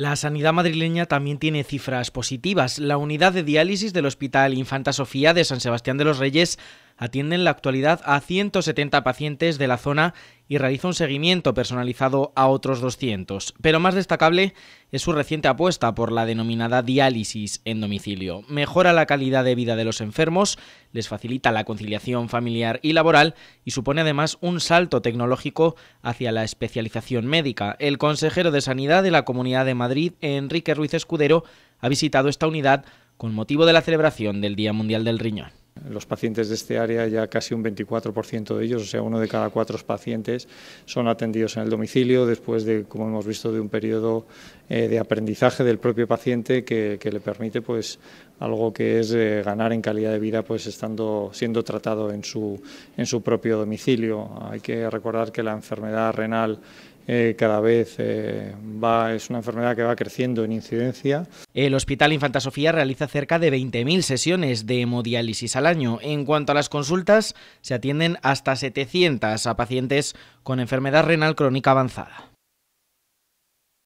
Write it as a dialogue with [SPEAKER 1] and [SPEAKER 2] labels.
[SPEAKER 1] La sanidad madrileña también tiene cifras positivas. La unidad de diálisis del Hospital Infanta Sofía de San Sebastián de los Reyes atiende en la actualidad a 170 pacientes de la zona y realiza un seguimiento personalizado a otros 200. Pero más destacable es su reciente apuesta por la denominada diálisis en domicilio. Mejora la calidad de vida de los enfermos, les facilita la conciliación familiar y laboral y supone además un salto tecnológico hacia la especialización médica. El consejero de Sanidad de la Comunidad de Madrid, Enrique Ruiz Escudero, ha visitado esta unidad con motivo de la celebración del Día Mundial del Riñón.
[SPEAKER 2] Los pacientes de este área, ya casi un 24% de ellos, o sea, uno de cada cuatro pacientes, son atendidos en el domicilio después de, como hemos visto, de un periodo eh, de aprendizaje del propio paciente que le permite pues, algo que es eh, ganar en calidad de vida pues estando siendo tratado en su, propio domicilio. Hay que recordar que la enfermedad renal eh, cada vez eh, va, es una enfermedad que va
[SPEAKER 1] creciendo en incidencia. El Hospital Infanta Sofía realiza cerca de 20.000 sesiones de hemodiálisis al año. En cuanto a las consultas, se atienden hasta 700 a pacientes con enfermedad renal crónica avanzada.